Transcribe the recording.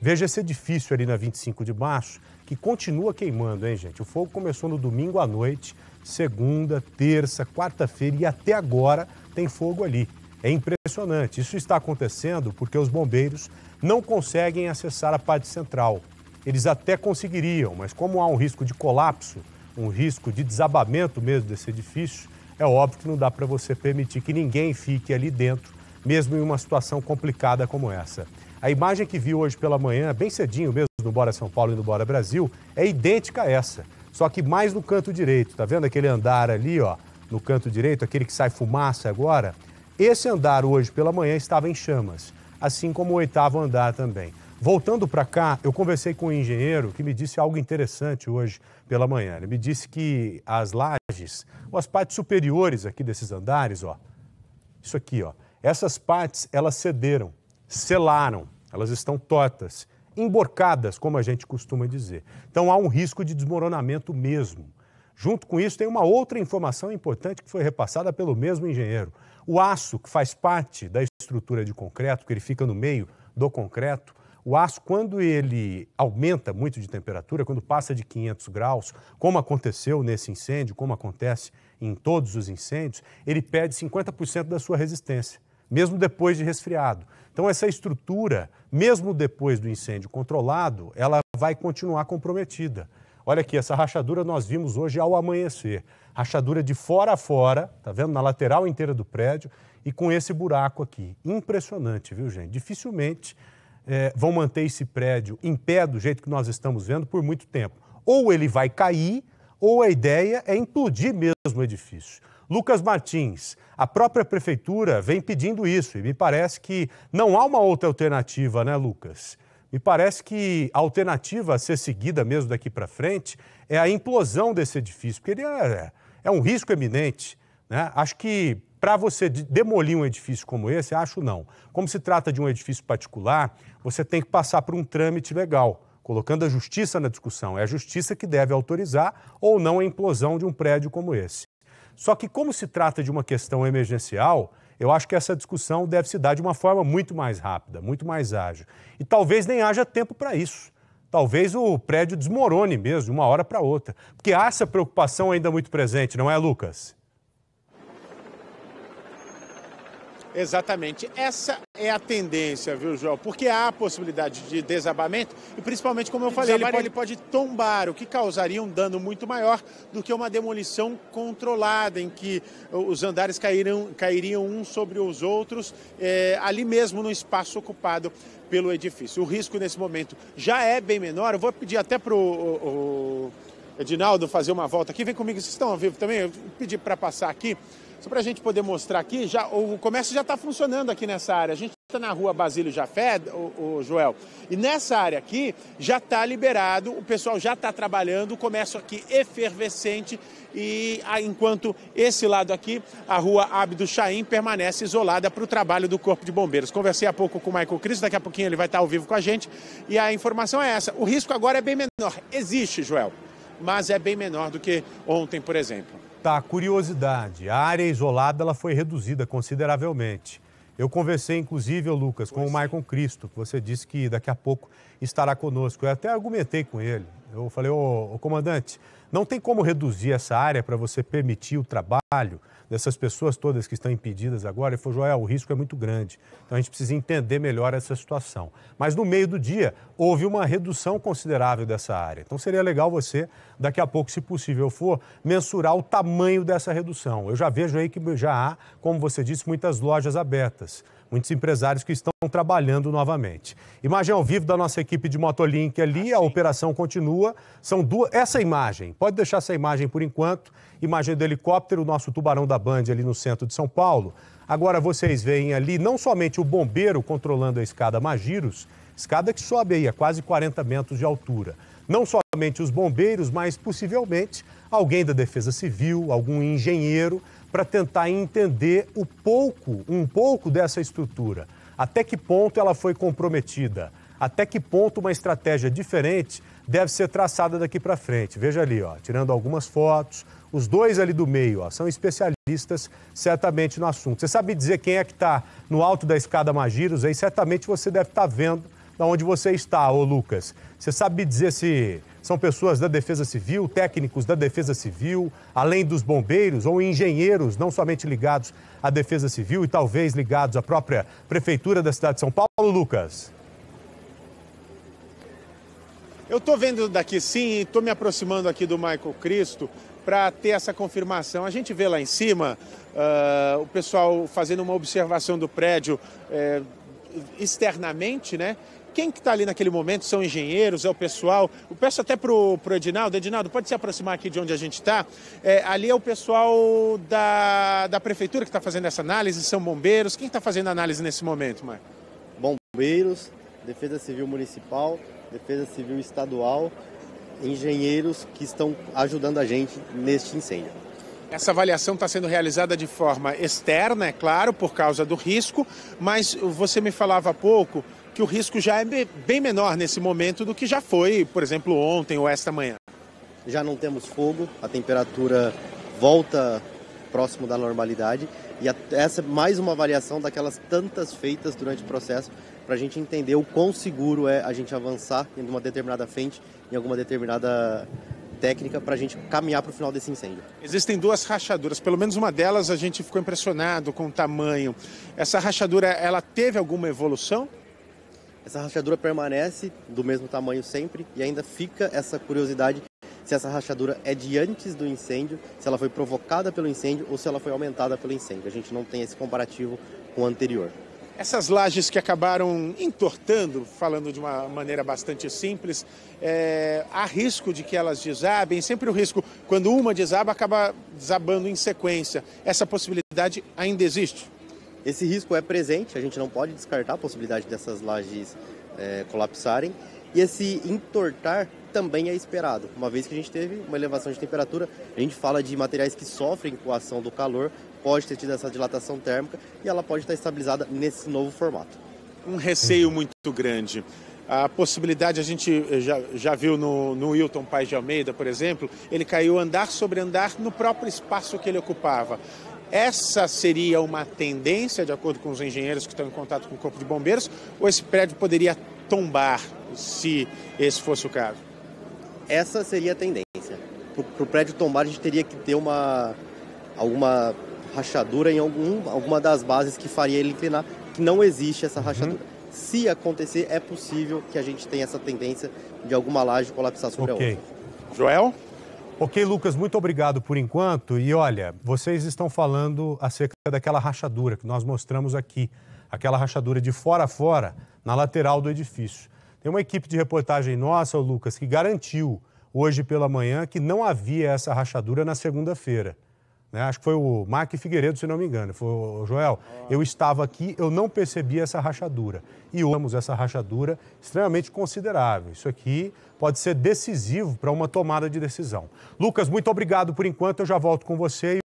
Veja esse edifício ali na 25 de março, que continua queimando, hein, gente? O fogo começou no domingo à noite, segunda, terça, quarta-feira e até agora tem fogo ali. É impressionante. Isso está acontecendo porque os bombeiros não conseguem acessar a parte central. Eles até conseguiriam, mas como há um risco de colapso, um risco de desabamento mesmo desse edifício, é óbvio que não dá para você permitir que ninguém fique ali dentro, mesmo em uma situação complicada como essa. A imagem que vi hoje pela manhã, bem cedinho mesmo, no Bora São Paulo e no Bora Brasil, é idêntica a essa, só que mais no canto direito. Tá vendo aquele andar ali, ó, no canto direito, aquele que sai fumaça agora? Esse andar hoje pela manhã estava em chamas, assim como o oitavo andar também. Voltando para cá, eu conversei com um engenheiro que me disse algo interessante hoje pela manhã. Ele me disse que as lajes, ou as partes superiores aqui desses andares, ó, isso aqui, ó, essas partes elas cederam, selaram. Elas estão tortas, emborcadas, como a gente costuma dizer. Então há um risco de desmoronamento mesmo. Junto com isso, tem uma outra informação importante que foi repassada pelo mesmo engenheiro. O aço, que faz parte da estrutura de concreto, que ele fica no meio do concreto, o aço, quando ele aumenta muito de temperatura, quando passa de 500 graus, como aconteceu nesse incêndio, como acontece em todos os incêndios, ele perde 50% da sua resistência mesmo depois de resfriado. Então, essa estrutura, mesmo depois do incêndio controlado, ela vai continuar comprometida. Olha aqui, essa rachadura nós vimos hoje ao amanhecer. Rachadura de fora a fora, tá vendo? Na lateral inteira do prédio e com esse buraco aqui. Impressionante, viu, gente? Dificilmente é, vão manter esse prédio em pé do jeito que nós estamos vendo por muito tempo. Ou ele vai cair, ou a ideia é implodir mesmo o edifício. Lucas Martins, a própria prefeitura vem pedindo isso e me parece que não há uma outra alternativa, né, Lucas? Me parece que a alternativa a ser seguida mesmo daqui para frente é a implosão desse edifício, porque ele é, é um risco eminente. Né? Acho que para você demolir um edifício como esse, acho não. Como se trata de um edifício particular, você tem que passar por um trâmite legal colocando a justiça na discussão. É a justiça que deve autorizar ou não a implosão de um prédio como esse. Só que, como se trata de uma questão emergencial, eu acho que essa discussão deve se dar de uma forma muito mais rápida, muito mais ágil. E talvez nem haja tempo para isso. Talvez o prédio desmorone mesmo, de uma hora para outra. Porque há essa preocupação ainda muito presente, não é, Lucas? Exatamente. Essa é a tendência, viu, João? Porque há a possibilidade de desabamento e, principalmente, como eu falei, ele pode, ele pode, tombar, o que causaria um dano muito maior do que uma demolição controlada, em que os andares cairiam, cairiam uns sobre os outros, é, ali mesmo no espaço ocupado pelo edifício. O risco nesse momento já é bem menor. Eu vou pedir até para o Edinaldo fazer uma volta aqui. Vem comigo, vocês estão ao vivo também? Eu pedi para passar aqui. Só para a gente poder mostrar aqui, já, o comércio já está funcionando aqui nessa área. A gente está na rua Basílio Jafé, o, o, Joel, e nessa área aqui já está liberado, o pessoal já está trabalhando, o comércio aqui efervescente, e enquanto esse lado aqui, a rua Abdo Chaim, permanece isolada para o trabalho do Corpo de Bombeiros. Conversei há pouco com o Michael Cris, daqui a pouquinho ele vai estar tá ao vivo com a gente, e a informação é essa, o risco agora é bem menor, existe, Joel, mas é bem menor do que ontem, por exemplo. Tá, curiosidade. A área isolada ela foi reduzida consideravelmente. Eu conversei, inclusive, Lucas, com o é. Maicon Cristo, que você disse que daqui a pouco estará conosco. Eu até argumentei com ele. Eu falei, ô, ô comandante, não tem como reduzir essa área para você permitir o trabalho dessas pessoas todas que estão impedidas agora, ele falou, Joel, o risco é muito grande. Então a gente precisa entender melhor essa situação. Mas no meio do dia, houve uma redução considerável dessa área. Então seria legal você, daqui a pouco, se possível for, mensurar o tamanho dessa redução. Eu já vejo aí que já há, como você disse, muitas lojas abertas muitos empresários que estão trabalhando novamente. Imagem ao vivo da nossa equipe de Motolink ali, a operação continua. São duas. Essa imagem, pode deixar essa imagem por enquanto. Imagem do helicóptero, o nosso tubarão da Band ali no centro de São Paulo. Agora vocês veem ali não somente o bombeiro controlando a escada Magiros, escada que sobe aí a quase 40 metros de altura. Não somente os bombeiros, mas possivelmente alguém da Defesa Civil, algum engenheiro para tentar entender o pouco, um pouco dessa estrutura. Até que ponto ela foi comprometida? Até que ponto uma estratégia diferente deve ser traçada daqui para frente? Veja ali, ó, tirando algumas fotos, os dois ali do meio ó, são especialistas certamente no assunto. Você sabe dizer quem é que está no alto da escada Magiros? Aí certamente você deve estar tá vendo da onde você está, ô Lucas. Você sabe dizer se são pessoas da Defesa Civil, técnicos da Defesa Civil, além dos bombeiros ou engenheiros, não somente ligados à Defesa Civil e talvez ligados à própria Prefeitura da cidade de São Paulo, Lucas. Eu estou vendo daqui sim, estou me aproximando aqui do Michael Cristo para ter essa confirmação. A gente vê lá em cima uh, o pessoal fazendo uma observação do prédio uh, externamente, né? quem que está ali naquele momento são engenheiros, é o pessoal. Eu peço até para o Edinaldo, Edinaldo, pode se aproximar aqui de onde a gente está. É, ali é o pessoal da, da prefeitura que está fazendo essa análise, são bombeiros. Quem está fazendo a análise nesse momento, Marco? Bombeiros, Defesa Civil Municipal, Defesa Civil Estadual, engenheiros que estão ajudando a gente neste incêndio. Essa avaliação está sendo realizada de forma externa, é claro, por causa do risco, mas você me falava há pouco que o risco já é bem menor nesse momento do que já foi, por exemplo, ontem ou esta manhã. Já não temos fogo, a temperatura volta próximo da normalidade e essa é mais uma variação daquelas tantas feitas durante o processo para a gente entender o quão seguro é a gente avançar em uma determinada frente, em alguma determinada técnica para a gente caminhar para o final desse incêndio. Existem duas rachaduras, pelo menos uma delas a gente ficou impressionado com o tamanho. Essa rachadura, ela teve alguma evolução? Essa rachadura permanece do mesmo tamanho sempre e ainda fica essa curiosidade se essa rachadura é de antes do incêndio, se ela foi provocada pelo incêndio ou se ela foi aumentada pelo incêndio. A gente não tem esse comparativo com o anterior. Essas lajes que acabaram entortando, falando de uma maneira bastante simples, é, há risco de que elas desabem, sempre o risco, quando uma desaba, acaba desabando em sequência. Essa possibilidade ainda existe? Esse risco é presente, a gente não pode descartar a possibilidade dessas lajes é, colapsarem. E esse entortar também é esperado, uma vez que a gente teve uma elevação de temperatura. A gente fala de materiais que sofrem com a ação do calor, pode ter tido essa dilatação térmica e ela pode estar estabilizada nesse novo formato. Um receio muito grande. A possibilidade, a gente já, já viu no, no Wilton Paz de Almeida, por exemplo, ele caiu andar sobre andar no próprio espaço que ele ocupava. Essa seria uma tendência, de acordo com os engenheiros que estão em contato com o Corpo de Bombeiros, ou esse prédio poderia tombar, se esse fosse o caso? Essa seria a tendência. Para o prédio tombar, a gente teria que ter uma, alguma rachadura em algum, alguma das bases que faria ele inclinar, que não existe essa uhum. rachadura. Uhum. Se acontecer, é possível que a gente tenha essa tendência de alguma laje colapsar sobre okay. a outra. Joel? Ok, Lucas, muito obrigado por enquanto. E olha, vocês estão falando acerca daquela rachadura que nós mostramos aqui, aquela rachadura de fora a fora, na lateral do edifício. Tem uma equipe de reportagem nossa, Lucas, que garantiu hoje pela manhã que não havia essa rachadura na segunda-feira. Né? Acho que foi o Mark Figueiredo, se não me engano. Foi o Joel. Ah. Eu estava aqui, eu não percebi essa rachadura. E usamos essa rachadura extremamente considerável. Isso aqui pode ser decisivo para uma tomada de decisão. Lucas, muito obrigado por enquanto. Eu já volto com você.